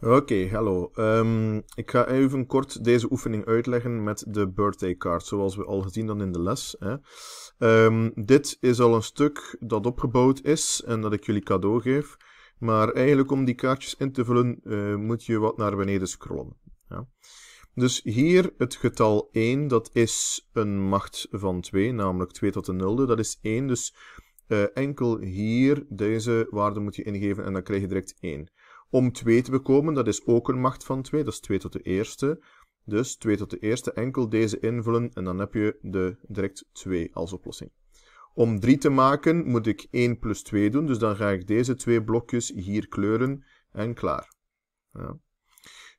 Oké, hallo. Ehm, ik ga even kort deze oefening uitleggen met de birthday card, zoals we al gezien dan in de les. Hè. Ehm, dit is al een stuk dat opgebouwd is en dat ik jullie cadeau geef. Maar eigenlijk om die kaartjes in te vullen eh, moet je wat naar beneden scrollen. Ja. Dus hier het getal 1, dat is een macht van 2, namelijk 2 tot de nulde, dat is 1. Dus eh, enkel hier deze waarde moet je ingeven en dan krijg je direct 1 om 2 te bekomen, dat is ook een macht van 2, dat is 2 tot de eerste. Dus 2 tot de eerste, enkel deze invullen en dan heb je de direct 2 als oplossing. Om 3 te maken moet ik 1 plus 2 doen, dus dan ga ik deze twee blokjes hier kleuren en klaar. Ja.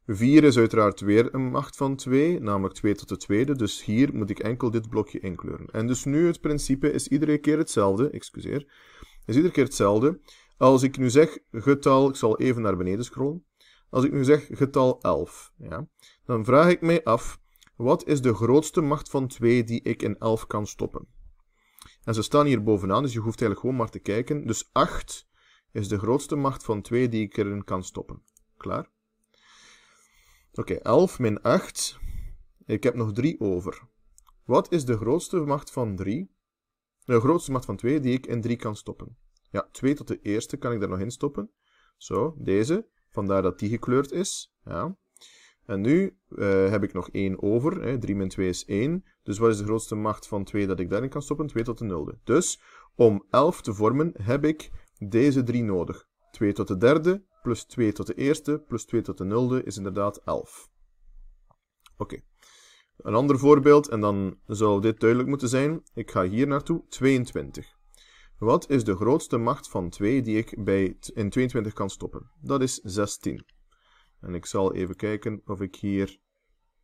4 is uiteraard weer een macht van 2, namelijk 2 tot de tweede, dus hier moet ik enkel dit blokje inkleuren. En dus nu het principe is iedere keer hetzelfde, excuseer, is iedere keer hetzelfde. Als ik nu zeg getal, ik zal even naar beneden scrollen. Als ik nu zeg getal 11, ja, dan vraag ik mij af, wat is de grootste macht van 2 die ik in 11 kan stoppen? En ze staan hier bovenaan, dus je hoeft eigenlijk gewoon maar te kijken. Dus 8 is de grootste macht van 2 die ik erin kan stoppen. Klaar? Oké, 11 min 8. Ik heb nog 3 over. Wat is de grootste macht van 3? De grootste macht van 2 die ik in 3 kan stoppen? Ja, 2 tot de eerste kan ik daar nog in stoppen. Zo, deze. Vandaar dat die gekleurd is. Ja. En nu uh, heb ik nog 1 over. Hè. 3 min 2 is 1. Dus wat is de grootste macht van 2 dat ik daarin kan stoppen? 2 tot de nulde. Dus om 11 te vormen heb ik deze 3 nodig. 2 tot de derde, plus 2 tot de eerste, plus 2 tot de nulde is inderdaad 11. Oké. Een ander voorbeeld, en dan zou dit duidelijk moeten zijn. Ik ga hier naartoe, 22. Wat is de grootste macht van 2 die ik bij in 22 kan stoppen? Dat is 16. En ik zal even kijken of ik hier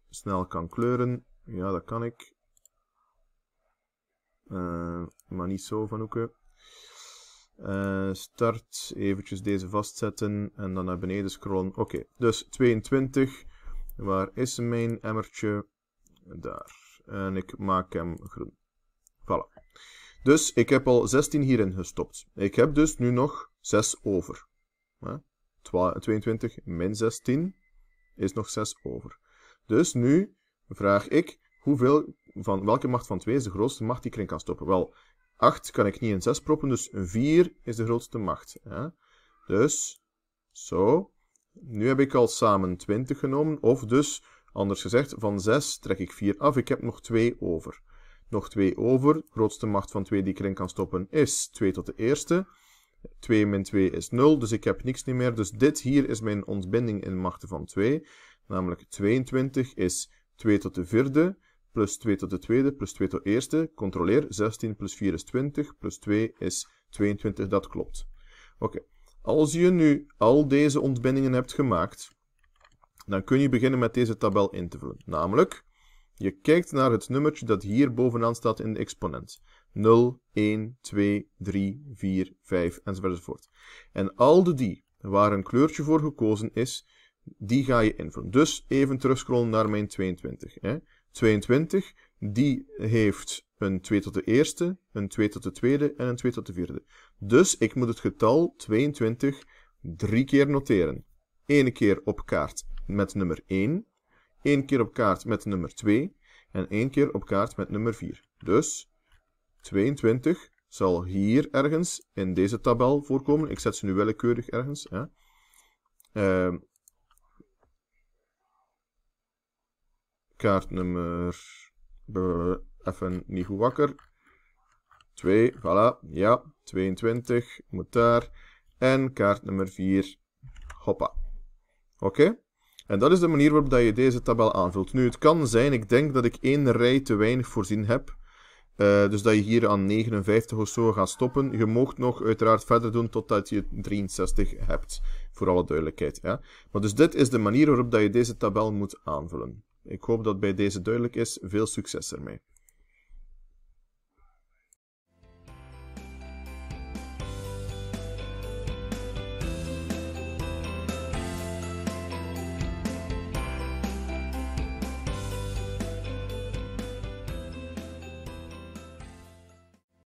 snel kan kleuren. Ja, dat kan ik. Eh, maar niet zo van hoeken. Eh, start, eventjes deze vastzetten en dan naar beneden scrollen. Oké, dus 22. Waar is mijn emmertje? Daar. En ik maak hem groen. Dus ik heb al 16 hierin gestopt. Ik heb dus nu nog 6 over. 22 min 16 is nog 6 over. Dus nu vraag ik hoeveel van welke macht van 2 is de grootste macht die ik erin kan stoppen. Wel, 8 kan ik niet in 6 proppen, dus 4 is de grootste macht. Dus, zo. Nu heb ik al samen 20 genomen, of dus, anders gezegd, van 6 trek ik 4 af. Ik heb nog 2 over nog 2 over. De grootste macht van 2 die ik erin kan stoppen is 2 tot de eerste. 2 min 2 is 0, dus ik heb niks niet meer. Dus dit hier is mijn ontbinding in machten van 2. Namelijk 22 is 2 tot de vierde, plus 2 tot de tweede, plus 2 tot de eerste. Controleer, 16 plus 4 is 20, plus 2 is 22, dat klopt. Oké, als je nu al deze ontbindingen hebt gemaakt, dan kun je beginnen met deze tabel in te vullen. Namelijk, je kijkt naar het nummertje dat hier bovenaan staat in de exponent. 0, 1, 2, 3, 4, 5 enzovoort. En al de die waar een kleurtje voor gekozen is, die ga je invullen. Dus even terugscrollen naar mijn 22. Hè. 22, die heeft een 2 tot de eerste, een 2 tot de tweede en een 2 tot de vierde. Dus ik moet het getal 22 drie keer noteren. Eén keer op kaart met nummer 1, één keer op kaart met nummer 2 en één keer op kaart met nummer 4. Dus 22 zal hier ergens in deze tabel voorkomen. Ik zet ze nu willekeurig ergens. Hè. Uh, kaart nummer... even niet goed wakker. 2, voilà, ja, 22 moet daar. En kaart nummer 4, hoppa. Oké? En dat is de manier waarop je deze tabel aanvult. Nu, het kan zijn, ik denk dat ik één rij te weinig voorzien heb. Eh, dus dat je hier aan 59 of zo gaat stoppen. Je mag nog uiteraard verder doen totdat je 63 hebt. Voor alle duidelijkheid. Ja? Maar dus dit is de manier waarop dat je deze tabel moet aanvullen. Ik hoop dat bij deze duidelijk is. Veel succes ermee.